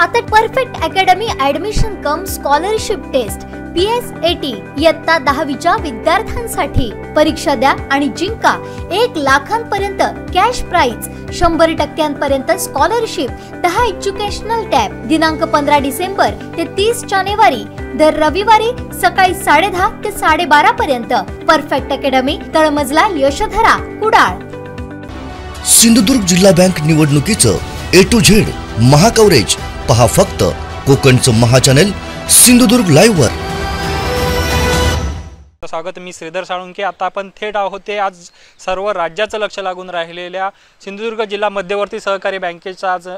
आता perfect academy admission cum scholarship test P S A T इयत्ता दहावीच्या विद्यार्थ्यांसाठी परीक्षा द्या आणि जिंका एक लाखांपर्यंत कॅश प्राइज शंभर टक्क्यांपर्यंत स्कॉलरशिप दहा एज्युकेशनल टॅब दिनांक पंधरा डिसेंबर ते तीस जानेवारी दर रविवारी सकाळी साडे दहा ते साडेबारा पर्यंत परफेक्ट अकॅडमी तळमजला यशधरा कुडाळ सिंधुदुर्ग जिल्हा बँक निवडणुकीचं ए टू झेड महाकवरेज पहा फक्त कोकणचं महाचॅनल सिंधुदुर्ग वर स्वागत मी श्रीधर साळुंके आता आपण थेट आहोत ते आज सर्व राज्याचं लक्ष लागून राहिलेल्या सिंधुदुर्ग जिल्हा मध्यवर्ती सहकारी बँकेचा आज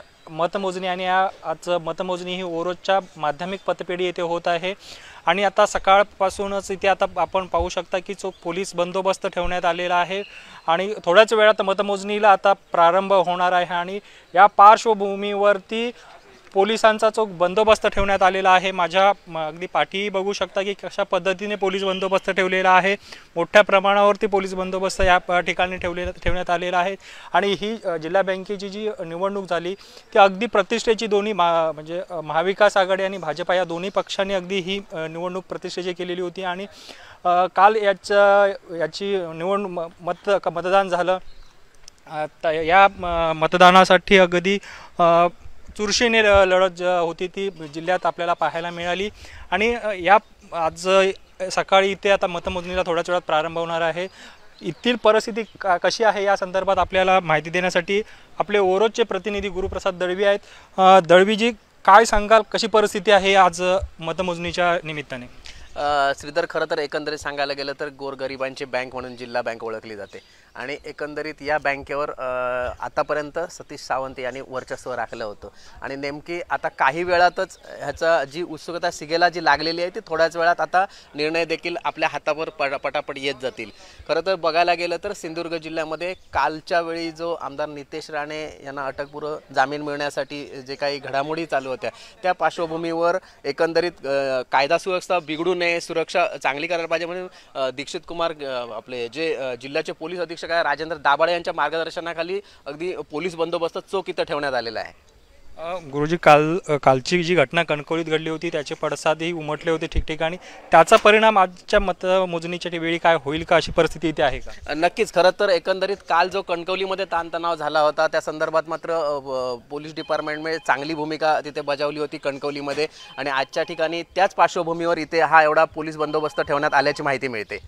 मतमोजणी आणि आजचं मतमोजणी ही ओरोजच्या माध्यमिक पतपेढी येथे होत आहे आणि आता सकाळपासूनच इथे आता आपण पाहू शकता की जो पोलीस बंदोबस्त ठेवण्यात आलेला आहे आणि थोड्याच वेळात मतमोजणीला आता प्रारंभ होणार आहे आणि या पार्श्वभूमीवरती पोलिसांचा जो बंदोबस्त ठेवण्यात आलेला आहे माझ्या अगदी पाठीही बघू शकता की कशा पद्धतीने पोलीस बंदोबस्त ठेवलेला आहे मोठ्या प्रमाणावरती पोलीस बंदोबस्त या ठिकाणी ठेवले ठेवण्यात आलेला आहे आणि ही जिल्हा बँकेची जी निवडणूक झाली ती अगदी प्रतिष्ठेची दोन्ही मा म्हणजे महाविकास आघाडी आणि भाजपा या दोन्ही पक्षांनी अगदी ही निवडणूक प्रतिष्ठेची केलेली होती आणि काल याचं याची निवडणूक मत मतदान झालं या मतदानासाठी अगदी चुरशीने लढत होती ती जिल्ह्यात आपल्याला पाहायला मिळाली आणि या आज सकाळी इथे आता मतमोजणीला थोड्याच वेळात प्रारंभ होणार आहे इथील परिस्थिती कशी आहे या संदर्भात आपल्याला माहिती देण्यासाठी आपले ओरोजचे प्रतिनिधी गुरुप्रसाद दळवी आहेत दळवीजी काय सांगाल कशी परिस्थिती आहे आज मतमोजणीच्या निमित्ताने श्रीधर खरं एकंदरीत सांगायला गेलं तर गोरगरिबांची बँक म्हणून जिल्हा बँक ओळखली जाते आणि एकंदरीत या बँकेवर आतापर्यंत सतीश सावंत यांनी वर्चस्व राखलं होतं आणि नेमकी आता काही वेळातच ह्याचा जी उत्सुकता सिगेला जी लागलेली आहे ती थोड्याच वेळात आता निर्णय देखील आपल्या हातावर पटापट येत जातील खरं तर बघायला गेलं तर सिंधुदुर्ग जिल्ह्यामध्ये कालच्या वेळी जो आमदार नितेश राणे यांना अटकपूर्व जामीन मिळण्यासाठी जे काही घडामोडी चालू होत्या त्या पार्श्वभूमीवर एकंदरीत कायदा सुव्यवस्था बिघडू नये सुरक्षा चांगली करायला पाहिजे म्हणून दीक्षित कुमार आपले जे जिल्ह्याचे पोलीस अधीक्षक निरीक्षक आहे राजेंद्र दाबाळे यांच्या मार्गदर्शनाखाली अगदी पोलीस बंदोबस्त चोख इथं ठेवण्यात आलेला आहे गुरुजी काल कालची जी घटना कणकवलीत घडली होती त्याचे पडसादही उमटले होते ठिकठिकाणी त्याचा परिणाम आजच्या मतमोजणीच्या वेळी काय होईल का अशी परिस्थिती इथे आहे का नक्कीच खरं तर एकंदरीत काल जो कणकवलीमध्ये ताणतणाव झाला होता त्या संदर्भात मात्र पोलीस डिपार्टमेंटने चांगली भूमिका तिथे बजावली होती कणकवलीमध्ये आणि आजच्या ठिकाणी त्याच पार्श्वभूमीवर इथे हा एवढा पोलीस बंदोबस्त ठेवण्यात आल्याची माहिती मिळते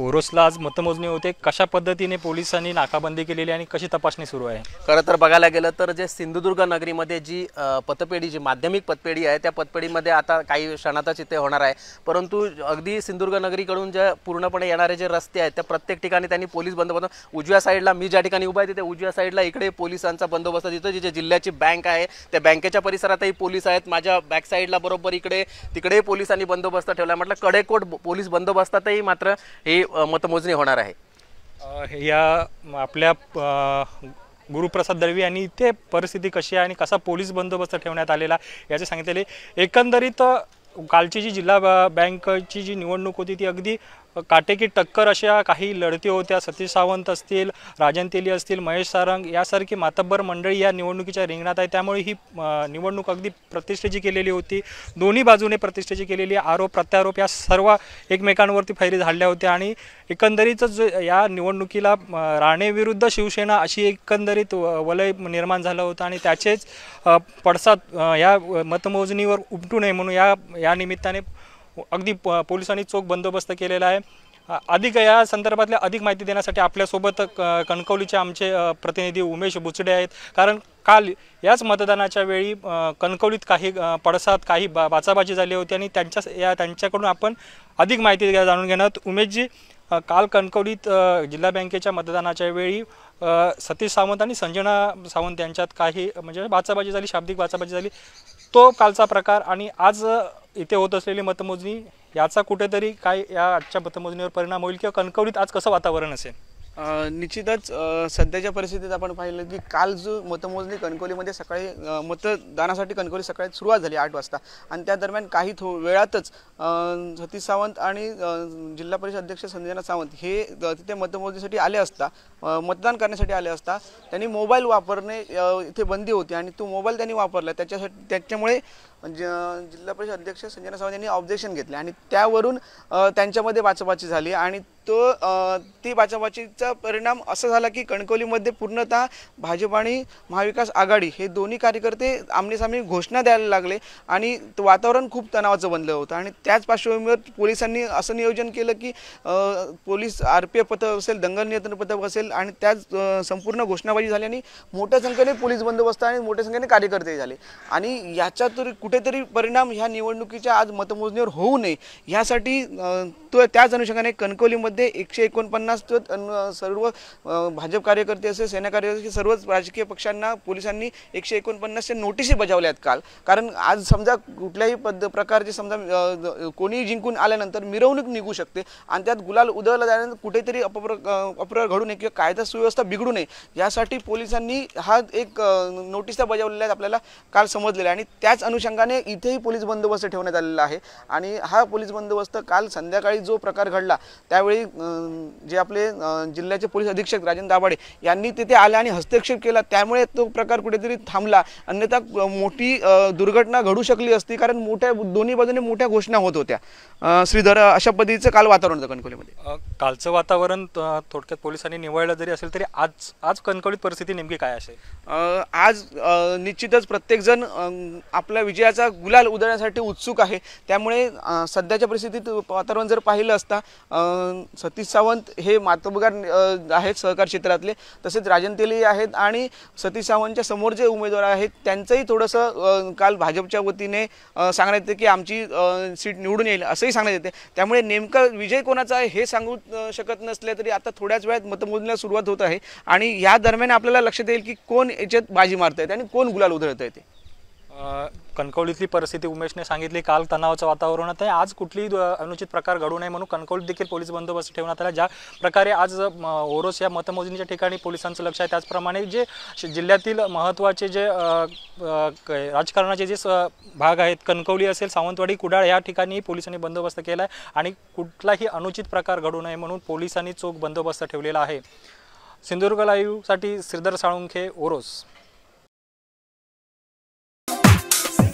ओरोसला आज मतमोजणी होते कशा पद्धतीने पोलिसांनी नाकाबंदी केलेली आणि कशी तपासणी सुरू आहे खरं तर बघायला गेलं तर जे सिंधुदुर्ग नगरीमध्ये जी पतपेढी जी माध्यमिक पतपेढी आहे त्या पतपेढीमध्ये आता काही क्षणातच इथे होणार आहे परंतु अगदी सिंधुदुर्ग नगरीकडून जे पूर्णपणे येणारे जे रस्ते आहेत त्या प्रत्येक ठिकाणी त्यांनी पोलीस बंदोबस्त उजव्या साईडला मी ज्या ठिकाणी उभा आहे तिथे उजव्या साईडला इकडे पोलिसांचा बंदोबस्त तिथं जिथे जिल्ह्याची बँक आहे त्या बँकेच्या परिसरातही पोलीस आहेत माझ्या बॅक साईडला बरोबर इकडे तिकडेही पोलिसांनी बंदोबस्त ठेवला म्हटलं कडेकोट पोलीस बंदोबस्तातही मात्र हे मतमोजनी मतमोजणी होणार आहे या आपल्या गुरुप्रसाद दळवी यांनी इथे परिस्थिती कशी आहे आणि कसा पोलीस बंदोबस्त ठेवण्यात आलेला याचे सांगितले एकंदरीत कालची जी जिल्हा बँकची जी निवडणूक होती ती अगदी काटेकी टक्कर अशा काही लढती होत्या सतीश सावंत असतील राजन तेली असतील महेश सारंग यासारखी मातब्बर मंडळी या निवडणुकीच्या रिंगणात आहे त्यामुळे ही निवडणूक अगदी प्रतिष्ठेची केलेली होती दोन्ही बाजूने प्रतिष्ठेची केलेली आरोप प्रत्यारोप या सर्व एकमेकांवरती फैरी झाडल्या होत्या आणि एकंदरीतच या निवडणुकीला राणेविरुद्ध शिवसेना अशी एकंदरीत वलय निर्माण झालं होतं आणि त्याचेच पडसाद या मतमोजणीवर उपटू नये म्हणून या या निमित्ताने अगदी प पोलिसांनी चोख बंदोबस्त केलेला आहे अधिक या संदर्भातल्या अधिक माहिती देण्यासाठी आपल्यासोबत कणकवलीचे आमचे प्रतिनिधी उमेश बुचडे आहेत कारण काल याच मतदानाच्या वेळी कणकवलीत काही पडसाद काही बा बाचाबाजी झाली होती आणि त्यांच्या या त्यांच्याकडून आपण अधिक माहिती जाणून घेणार उमेशजी काल कणकवलीत जिल्हा बँकेच्या मतदानाच्या वेळी सतीश सावंत आणि संजना सावंत यांच्यात काही म्हणजे बाचाबाजी झाली शाब्दिक बाचाबाजी झाली तो कालचा प्रकार आणि आज इथे होत असलेली मतमोजणी याचा कुठेतरी काय या आजच्या मतमोजणीवर परिणाम होईल किंवा कणकवलीत आज कसं वातावरण असेल निश्चितच सध्याच्या परिस्थितीत आपण पाहिलं की काल जो मतमोजणी कणकोलीमध्ये सकाळी मतदानासाठी कणकोली सकाळी सुरुवात झाली आठ वाजता आणि त्या दरम्यान काही थो वेळातच सतीश सावंत आणि जिल्हा परिषद अध्यक्ष संजना सावंत हे तिथे मतमोजणीसाठी आले असता मतदान करण्यासाठी आले असता त्यांनी मोबाईल वापरणे इथे बंदी होती आणि तो मोबाईल त्यांनी वापरला त्याच्यासाठी त्याच्यामुळे म्हणजे जिल्हा परिषद अध्यक्ष संजना सावंत यांनी ऑब्जेक्शन घेतले आणि त्यावरून त्यांच्यामध्ये वाचाबाची झाली आणि तो ती बाचाबाचीचा परिणाम असा झाला की कणकवलीमध्ये पूर्णतः भाजप आणि महाविकास आघाडी हे दोन्ही कार्यकर्ते आमनेसामने घोषणा द्यायला लागले आणि वातावरण खूप तणावाचं बनलं होतं आणि त्याच पार्श्वभूमीवर पोलिसांनी असं नियोजन केलं की पोलीस आर पी एफ पथक असेल दंगल नियंत्रण पथक असेल आणि त्याच संपूर्ण घोषणाबाजी झाली आणि मोठ्या संख्येने पोलीस बंदोबस्त आणि मोठ्या संख्येने कार्यकर्ते झाले आणि याच्यातरी कुठे कुठेतरी परिणाम ह्या निवडणुकीच्या आज मतमोजणीवर होऊ नये ह्यासाठी तो त्याच अनुषंगाने कणकवलीमध्ये एकशे एकोणपन्नास सर्व भाजप कार्यकर्ते असे सेना कार्यकर्ते सर्वच राजकीय पक्षांना पोलिसांनी एकशे एकोणपन्नासच्या नोटिसी बजावल्या आहेत काल कारण आज समजा कुठल्याही पद प्रकारचे समजा कोणीही जिंकून आल्यानंतर मिरवणूक निघू शकते आणि त्यात गुलाल उधळला जाण्यानंतर कुठेतरी अपप्र अपराध घडू नये किंवा कायदा सुव्यवस्था बिघडू नये यासाठी पोलिसांनी हा एक नोटिसा बजावलेल्या आपल्याला काल समजलेला आणि त्याच अनुषंगाने अनुषंगाने इथेही पोलीस बंदोबस्त ठेवण्यात आलेला आहे आणि हा पोलीस बंदोबस्त काल संध्याकाळी जो प्रकार घडला त्यावेळी जे आपले जिल्ह्याचे पोलीस अधीक्षक राजेंद्र दाभाडे यांनी तिथे आले आणि हस्तक्षेप केला त्यामुळे तो प्रकार कुठेतरी थांबला अन्यथा मोठी दुर्घटना घडू शकली असती कारण मोठ्या दोन्ही बाजूने मोठ्या घोषणा होत होत्या श्रीधर अशा पद्धतीचं काल वातावरण होतं कालचं वातावरण थोडक्यात पोलिसांनी निवडलं जरी असेल तरी आज आज कणकोलीत परिस्थिती नेमकी काय असेल आज निश्चितच प्रत्येकजण आपला विजय त्याचा गुलाल उधळण्यासाठी उत्सुक आहे त्यामुळे सध्याच्या परिस्थितीत वातावरण जर पाहिलं असता सतीश सावंत हे मातबगार आहेत सहकार क्षेत्रातले तसेच राजन तेली आहेत आणि सतीश सावंतच्या समोर जे उमेदवार आहेत त्यांचंही थोडंसं काल भाजपच्या वतीने सांगण्यात येते की आमची सीट निवडून येईल असंही सांगण्यात येते त्यामुळे नेमका विजय कोणाचा आहे हे सांगू शकत नसले तरी आता थोड्याच वेळात मतमोजणीला सुरुवात होत आहे आणि या दरम्यान आपल्याला लक्षात येईल की कोण याच्यात बाजी मारत आहेत आणि कोण गुलाल उधळत आहे कणकवलीतली परिस्थिती उमेशने सांगितली काल तणावाचं वातावरण आहे आज कुठलीही अनुचित प्रकार घडू नये म्हणून कणकवलीत देखील पोलीस बंदोबस्त ठेवण्यात आला ज्या प्रकारे आज ओरोस या मतमोजणीच्या ठिकाणी पोलिसांचं लक्ष आहे त्याचप्रमाणे जे जिल्ह्यातील महत्त्वाचे जे राजकारणाचे जे भाग आहेत कणकवली असेल सावंतवाडी कुडाळ या ठिकाणी पोलिसांनी बंदोबस्त केला आहे आणि कुठलाही अनुचित प्रकार घडू नये म्हणून पोलिसांनी चोख बंदोबस्त ठेवलेला आहे सिंधुदुर्ग लाईव्हसाठी श्रीधर साळुंखे ओरोस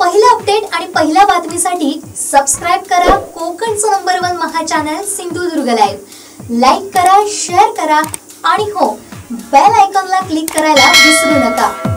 पहिला अपडेट आणि पहिल्या बातमीसाठी सबस्क्राईब करा कोकणचं नंबर वन महा चॅनल सिंधुदुर्ग लाईव्ह लाईक करा शेअर करा आणि हो बेल आयकॉनला क्लिक करायला विसरू नका